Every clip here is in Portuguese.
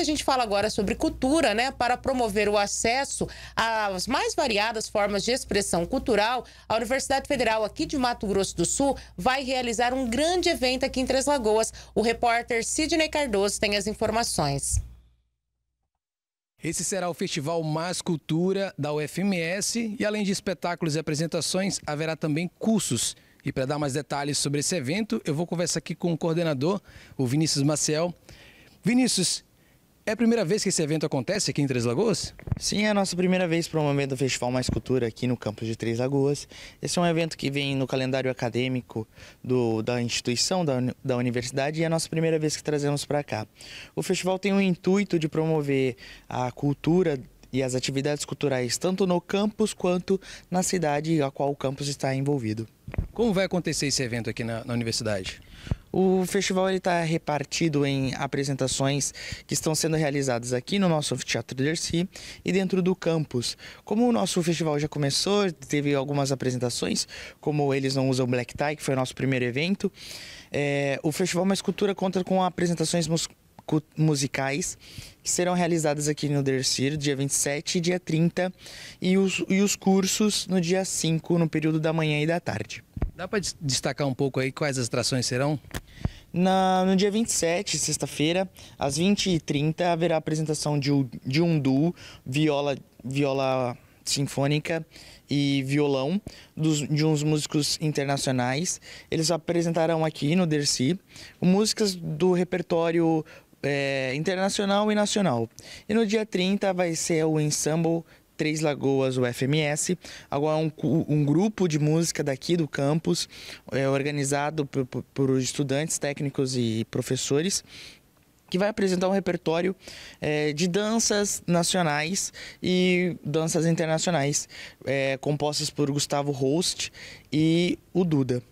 que a gente fala agora sobre cultura, né? Para promover o acesso às mais variadas formas de expressão cultural, a Universidade Federal aqui de Mato Grosso do Sul vai realizar um grande evento aqui em Três Lagoas. O repórter Sidney Cardoso tem as informações. Esse será o Festival Mais Cultura da UFMS e além de espetáculos e apresentações, haverá também cursos. E para dar mais detalhes sobre esse evento, eu vou conversar aqui com o coordenador, o Vinícius Maciel. Vinícius, é a primeira vez que esse evento acontece aqui em Três Lagoas? Sim, é a nossa primeira vez promovendo o Festival Mais Cultura aqui no campus de Três Lagoas. Esse é um evento que vem no calendário acadêmico do, da instituição, da, da universidade, e é a nossa primeira vez que trazemos para cá. O festival tem o intuito de promover a cultura e as atividades culturais tanto no campus quanto na cidade a qual o campus está envolvido. Como vai acontecer esse evento aqui na, na universidade? O festival está repartido em apresentações que estão sendo realizadas aqui no nosso Teatro Dercy e dentro do campus. Como o nosso festival já começou, teve algumas apresentações, como Eles Não Usam Black Tie, que foi o nosso primeiro evento, é, o Festival é Mais Cultura conta com apresentações mus musicais que serão realizadas aqui no Dercir, dia 27 e dia 30, e os, e os cursos no dia 5, no período da manhã e da tarde. Dá para destacar um pouco aí quais as atrações serão? Na, no dia 27, sexta-feira, às 20h30, haverá apresentação de, de um duo, viola, viola sinfônica e violão dos, de uns músicos internacionais. Eles apresentarão aqui no Dercy músicas do repertório é, internacional e nacional. E no dia 30 vai ser o ensemble Três Lagoas UFMS. Agora um, um grupo de música daqui do campus, é, organizado por, por estudantes, técnicos e professores, que vai apresentar um repertório é, de danças nacionais e danças internacionais, é, compostas por Gustavo Host e o Duda.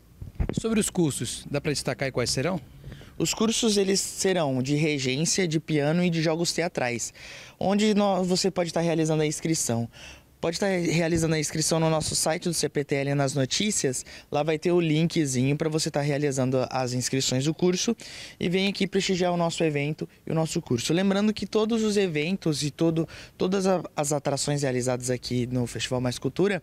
Sobre os cursos, dá para destacar quais serão? Os cursos eles serão de regência, de piano e de jogos teatrais, onde você pode estar realizando a inscrição pode estar realizando a inscrição no nosso site do CPTL nas notícias. Lá vai ter o linkzinho para você estar tá realizando as inscrições do curso e vem aqui prestigiar o nosso evento e o nosso curso. Lembrando que todos os eventos e todo, todas as atrações realizadas aqui no Festival Mais Cultura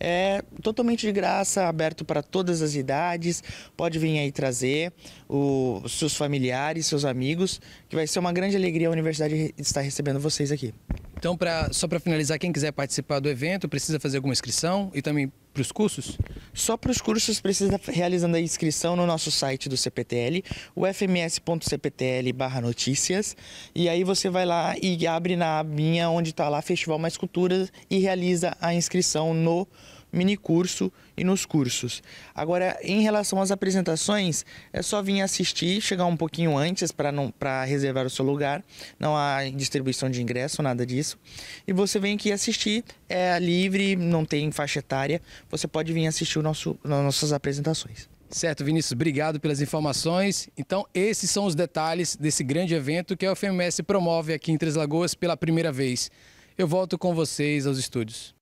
é totalmente de graça, aberto para todas as idades. Pode vir aí trazer os seus familiares, seus amigos, que vai ser uma grande alegria a universidade estar recebendo vocês aqui. Então, pra, só para finalizar, quem quiser participar do evento precisa fazer alguma inscrição e também para os cursos? Só para os cursos precisa realizando a inscrição no nosso site do CPTL, o fms.cptl/notícias, e aí você vai lá e abre na minha onde está lá Festival Mais Cultura e realiza a inscrição no mini curso e nos cursos. Agora, em relação às apresentações, é só vir assistir, chegar um pouquinho antes para reservar o seu lugar. Não há distribuição de ingresso, nada disso. E você vem aqui assistir, é livre, não tem faixa etária. Você pode vir assistir o nosso, nossas apresentações. Certo, Vinícius, obrigado pelas informações. Então, esses são os detalhes desse grande evento que a UFMS promove aqui em Três Lagoas pela primeira vez. Eu volto com vocês aos estúdios.